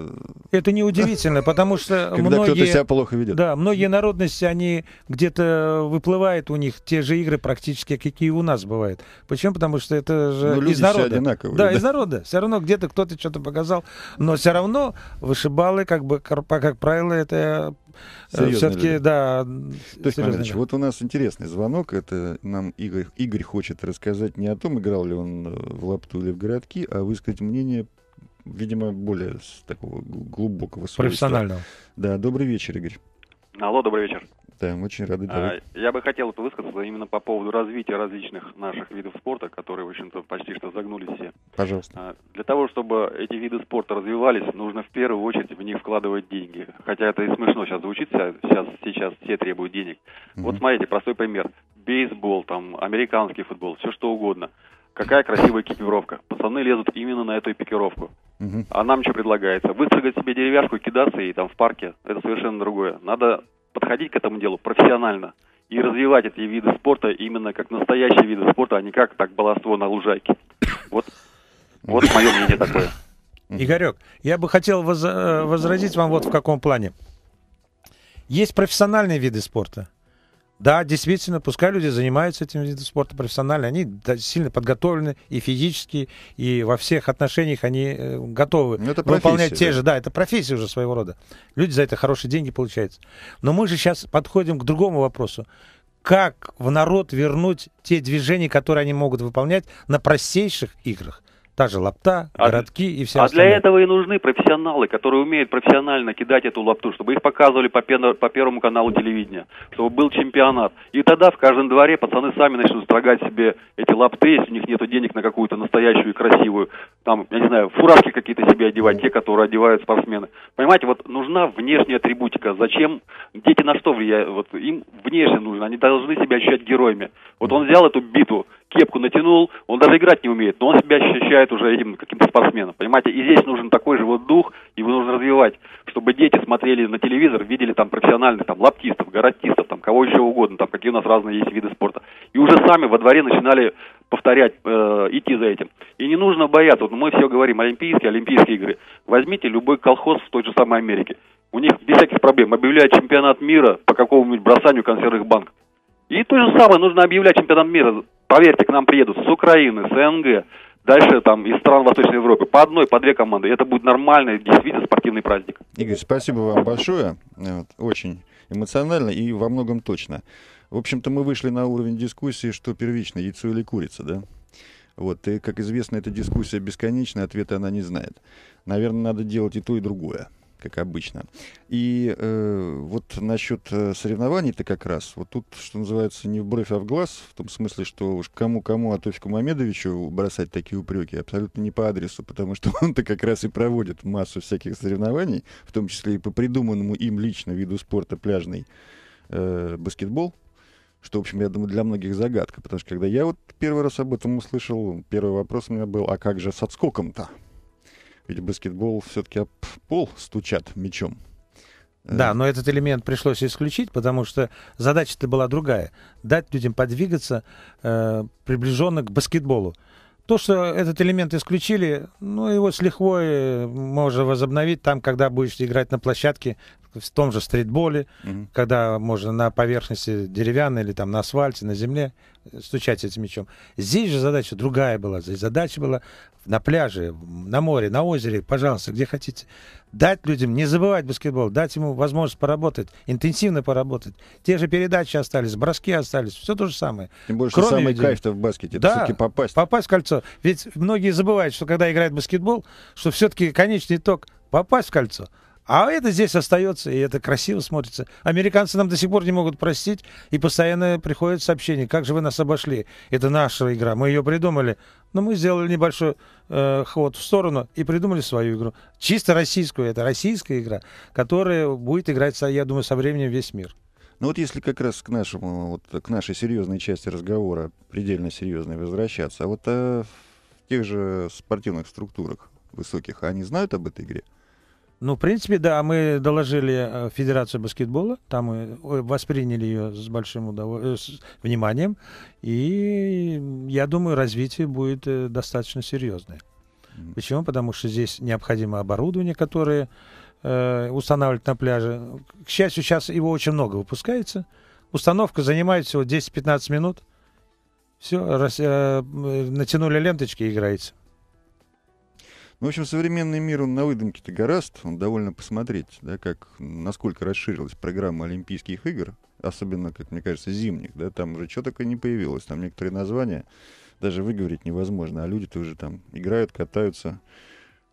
Это неудивительно, потому что Когда кто-то себя плохо ведет. Да, многие народности, они где-то выплывают у них те же игры практически, какие у нас бывают. Почему? Потому что это же ну, люди из народа. Все одинаковые, да, да, из народа. Все равно где-то кто-то что-то показал. Но все равно вышибалы, как бы, как правило, это Э, все-таки, да. Точно, Андреевич, вот у нас интересный звонок. Это нам Игорь, Игорь хочет рассказать не о том, играл ли он э, в лапту или в городки, а высказать мнение видимо, более такого глубокого свойства. Да, добрый вечер, Игорь. Алло, добрый вечер. Да, мы очень рады. Давай. Я бы хотел высказаться именно по поводу развития различных наших видов спорта, которые, в общем-то, почти что загнулись все. Пожалуйста. А, для того, чтобы эти виды спорта развивались, нужно в первую очередь в них вкладывать деньги. Хотя это и смешно сейчас звучит, сейчас, сейчас все требуют денег. Угу. Вот смотрите, простой пример. Бейсбол, там, американский футбол, все что угодно. Какая красивая экипировка. Пацаны лезут именно на эту экипировку. Угу. А нам что предлагается? Выстрогать себе деревяшку, кидаться и там в парке. Это совершенно другое. Надо подходить к этому делу профессионально и развивать эти виды спорта именно как настоящие виды спорта, а не как так баловство на лужайке. Вот, вот мое мнение такое. Игорек, я бы хотел воз... возразить вам вот в каком плане. Есть профессиональные виды спорта, да, действительно, пускай люди занимаются этим видом спорта профессионально, они сильно подготовлены и физически, и во всех отношениях они э, готовы ну, это выполнять те да? же, да, это профессия уже своего рода. Люди за это хорошие деньги получают. Но мы же сейчас подходим к другому вопросу. Как в народ вернуть те движения, которые они могут выполнять на простейших играх? Та же лапта, а, городки и вся А остальная. для этого и нужны профессионалы, которые умеют профессионально кидать эту лапту, чтобы их показывали по, пен... по первому каналу телевидения, чтобы был чемпионат. И тогда в каждом дворе пацаны сами начнут строгать себе эти лапты, если у них нет денег на какую-то настоящую и красивую, там, я не знаю, фуражки какие-то себе одевать, те, которые одевают спортсмены. Понимаете, вот нужна внешняя атрибутика. Зачем? Дети на что влияют? Вот им внешне нужно, они должны себя ощущать героями. Вот он взял эту биту кепку натянул, он даже играть не умеет, но он себя ощущает уже этим каким-то спортсменом, понимаете? И здесь нужен такой же вот дух, его нужно развивать, чтобы дети смотрели на телевизор, видели там профессиональных там лаптистов, гаратистов, там кого еще угодно, там какие у нас разные есть виды спорта. И уже сами во дворе начинали повторять, э, идти за этим. И не нужно бояться, вот мы все говорим, олимпийские, олимпийские игры. Возьмите любой колхоз в той же самой Америке. У них без всяких проблем. Объявляют чемпионат мира по какому-нибудь бросанию консервных банков и то же самое нужно объявлять чемпионат мира. Поверьте, к нам приедут с Украины, с НГ, дальше там из стран Восточной Европы. По одной, по две команды. Это будет нормальный, действительно спортивный праздник. Игорь, спасибо вам большое. очень эмоционально и во многом точно. В общем-то, мы вышли на уровень дискуссии, что первично, яйцо или курица, да? Вот, и, как известно, эта дискуссия бесконечна, ответа она не знает. Наверное, надо делать и то, и другое как обычно. И э, вот насчет э, соревнований-то как раз, вот тут, что называется, не в бровь, а в глаз, в том смысле, что уж кому-кому, а Мамедовичу бросать такие упреки абсолютно не по адресу, потому что он-то как раз и проводит массу всяких соревнований, в том числе и по придуманному им лично виду спорта пляжный э, баскетбол, что, в общем, я думаю, для многих загадка, потому что когда я вот первый раз об этом услышал, первый вопрос у меня был, а как же с отскоком-то? Ведь баскетбол все-таки об пол стучат мячом. Э. Да, но этот элемент пришлось исключить, потому что задача-то была другая. Дать людям подвигаться э, приближенно к баскетболу. То, что этот элемент исключили, ну, его с лихвой можно возобновить там, когда будешь играть на площадке в том же стритболе, угу. когда можно на поверхности деревянной или там на асфальте, на земле э, стучать этим мячом. Здесь же задача другая была. Здесь задача была на пляже, на море, на озере, пожалуйста, где хотите. Дать людям, не забывать баскетбол, дать ему возможность поработать, интенсивно поработать. Те же передачи остались, броски остались, все то же самое. Тем более, Кроме что самый людей. кайф-то в баскете, да, все-таки попасть. попасть в кольцо. Ведь многие забывают, что когда играют в баскетбол, что все-таки конечный итог попасть в кольцо. А это здесь остается, и это красиво смотрится. Американцы нам до сих пор не могут простить, и постоянно приходят сообщения, как же вы нас обошли, это наша игра, мы ее придумали. Но мы сделали небольшой э, ход в сторону и придумали свою игру. Чисто российскую, это российская игра, которая будет играть, я думаю, со временем весь мир. Ну вот если как раз к, нашему, вот, к нашей серьезной части разговора, предельно серьезной, возвращаться, а вот а, в тех же спортивных структурах высоких, они знают об этой игре? — ну, в принципе, да, мы доложили э, Федерацию баскетбола, там мы э, восприняли ее с большим удов... Э, с вниманием, и я думаю, развитие будет достаточно серьезное. Почему? Потому что здесь необходимо оборудование, которое э, устанавливать на пляже. К счастью, сейчас его очень много выпускается. Установка занимает всего 10-15 минут. Все, рас, э, натянули ленточки и играется. Ну, в общем, современный мир, он на выдумке-то гораст. Он довольно посмотреть, да, как, насколько расширилась программа Олимпийских игр, особенно, как мне кажется, зимних, да, там уже что только не появилось. Там некоторые названия даже выговорить невозможно, а люди-то уже там играют, катаются,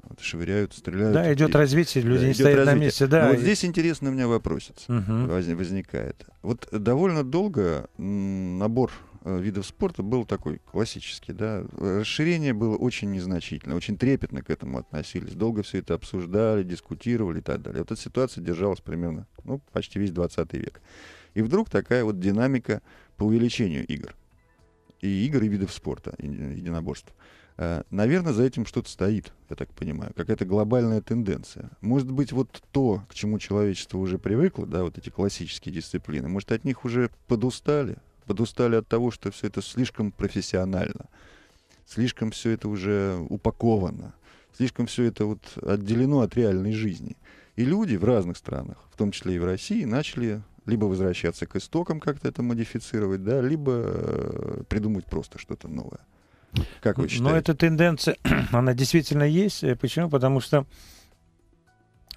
вот, швыряют, стреляют. Да, идет и, развитие, люди да, не стоят развитие. на месте. Да. Но ну, вот здесь интересный у меня вопросец угу. возникает. Вот довольно долго набор Э, видов спорта был такой классический, да. Расширение было очень незначительно, очень трепетно к этому относились. Долго все это обсуждали, дискутировали и так далее. Вот эта ситуация держалась примерно, ну, почти весь 20 век. И вдруг такая вот динамика по увеличению игр. И игр, и видов спорта, единоборств. Э, Наверное, за этим что-то стоит, я так понимаю, какая-то глобальная тенденция. Может быть, вот то, к чему человечество уже привыкло, да, вот эти классические дисциплины, может, от них уже подустали, подустали от того, что все это слишком профессионально, слишком все это уже упаковано, слишком все это вот отделено от реальной жизни. И люди в разных странах, в том числе и в России, начали либо возвращаться к истокам, как-то это модифицировать, да, либо э, придумать просто что-то новое. Как вы считаете? Но эта тенденция, она действительно есть. Почему? Потому что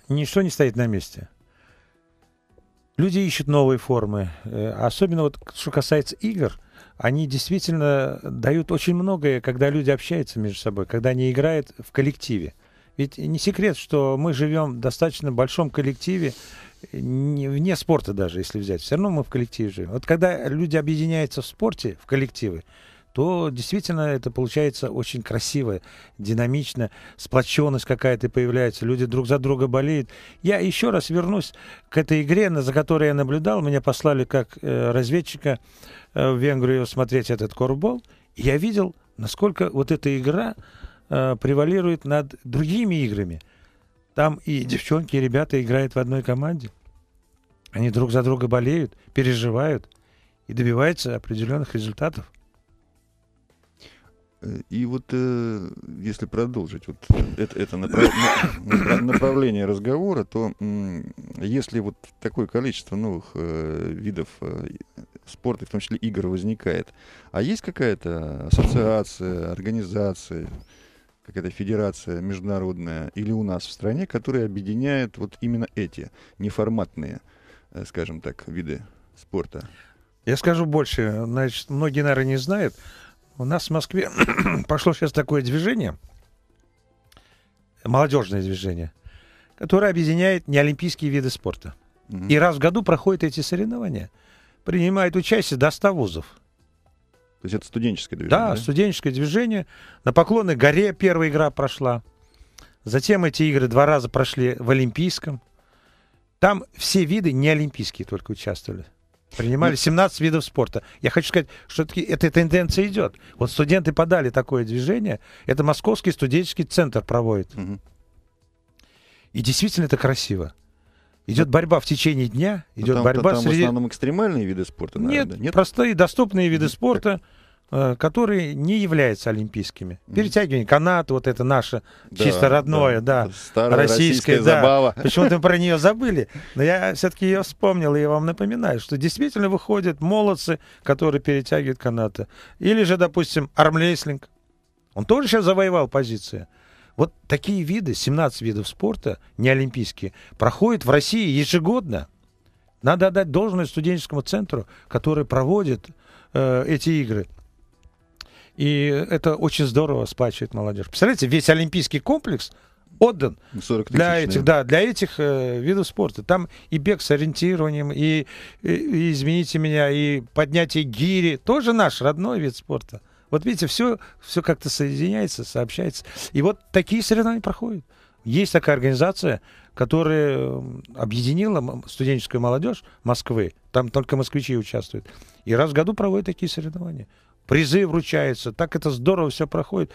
ничто не стоит на месте. Люди ищут новые формы. Э, особенно вот что касается игр, они действительно дают очень многое, когда люди общаются между собой, когда они играют в коллективе. Ведь не секрет, что мы живем в достаточно большом коллективе, не, вне спорта даже, если взять. Все равно мы в коллективе живем. Вот когда люди объединяются в спорте, в коллективы, то действительно это получается очень красиво, динамично, сплоченность какая-то появляется, люди друг за друга болеют. Я еще раз вернусь к этой игре, за которой я наблюдал. Меня послали как э, разведчика э, в Венгрию смотреть этот корбол. я видел, насколько вот эта игра э, превалирует над другими играми. Там и девчонки, и ребята играют в одной команде. Они друг за друга болеют, переживают и добиваются определенных результатов. Э, и вот э, если продолжить вот это, это направление разговора, то если вот такое количество новых э, видов спорта, в том числе игр, возникает, а есть какая-то ассоциация, организация, какая-то федерация международная или у нас в стране, которая объединяет вот именно эти неформатные, скажем так, виды спорта? Я скажу больше. Значит, многие, наверное, не знают, у нас в Москве пошло сейчас такое движение, молодежное движение, которое объединяет неолимпийские виды спорта. Mm-hmm. И раз в году проходят эти соревнования. Принимает участие до 100 вузов. То есть это студенческое движение? Да, да? студенческое движение. На Поклонной горе первая игра прошла. Затем эти игры два раза прошли в Олимпийском. Там все виды не олимпийские только участвовали. Принимали 17 ну, видов спорта. Я хочу сказать, что таки эта тенденция идет. Вот студенты подали такое движение. Это Московский студенческий центр проводит. И действительно это красиво. Идет ну, борьба в течение дня, а идет там, борьба там среди... в основном экстремальные виды спорта, наверное, нет? Нет, простые, доступные виды спорта. Так. Э, которые не являются олимпийскими. Перетягивание канат, вот это наше да, чисто родное, да, да российское, да. забава. Почему-то мы про нее забыли, но я все-таки ее вспомнил, и я вам напоминаю, что действительно выходят молодцы, которые перетягивают канаты. Или же, допустим, армлестлинг. Он тоже сейчас завоевал позиции. Вот такие виды, 17 видов спорта, не олимпийские, проходят в России ежегодно. Надо отдать должное студенческому центру, который проводит э, эти игры. И это очень здорово сплачивает молодежь. Представляете, весь олимпийский комплекс отдан для этих, да, для этих э, видов спорта. Там и бег с ориентированием, и, и, и, извините меня, и поднятие гири. Тоже наш родной вид спорта. Вот видите, все, все как-то соединяется, сообщается. И вот такие соревнования проходят. Есть такая организация, которая объединила студенческую молодежь Москвы. Там только москвичи участвуют. И раз в году проводят такие соревнования призы вручаются, так это здорово все проходит.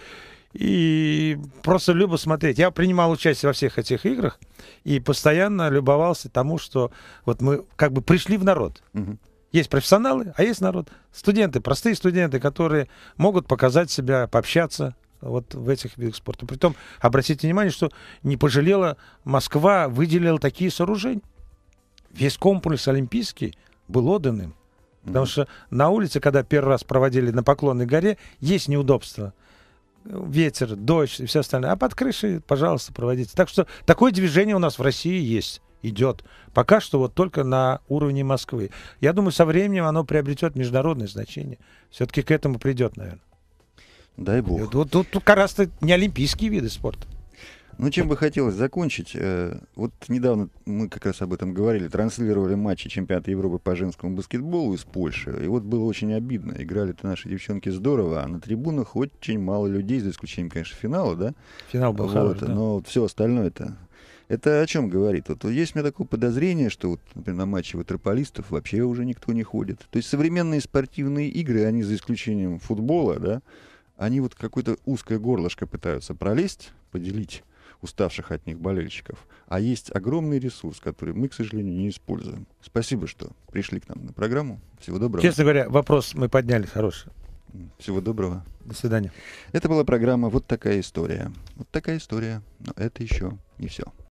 И просто любо смотреть. Я принимал участие во всех этих играх и постоянно любовался тому, что вот мы как бы пришли в народ. Угу. Есть профессионалы, а есть народ. Студенты, простые студенты, которые могут показать себя, пообщаться, вот в этих видах спорта. Притом, обратите внимание, что не пожалела Москва, выделила такие сооружения. Весь комплекс олимпийский был отдан им. Потому что на улице, когда первый раз проводили на Поклонной горе, есть неудобства. Ветер, дождь и все остальное. А под крышей, пожалуйста, проводите. Так что такое движение у нас в России есть идет. Пока что вот только на уровне Москвы. Я думаю, со временем оно приобретет международное значение. Все-таки к этому придет, наверное. Дай бог. Вот тут, тут как раз не олимпийские виды спорта. Ну, чем бы хотелось закончить. Э, вот недавно мы как раз об этом говорили, транслировали матчи чемпионата Европы по женскому баскетболу из Польши. И вот было очень обидно. Играли-то наши девчонки здорово, а на трибунах очень мало людей, за исключением, конечно, финала, да? Финал был вот, хороший, Но вот все остальное-то это о чем говорит? Вот есть у меня такое подозрение, что, вот, например, на матче ватрополистов вообще уже никто не ходит. То есть современные спортивные игры, они за исключением футбола, да, они вот какое-то узкое горлышко пытаются пролезть, поделить уставших от них болельщиков. А есть огромный ресурс, который мы, к сожалению, не используем. Спасибо, что пришли к нам на программу. Всего доброго. Честно говоря, вопрос мы подняли хороший. Всего доброго. До свидания. Это была программа «Вот такая история». Вот такая история, но это еще не все.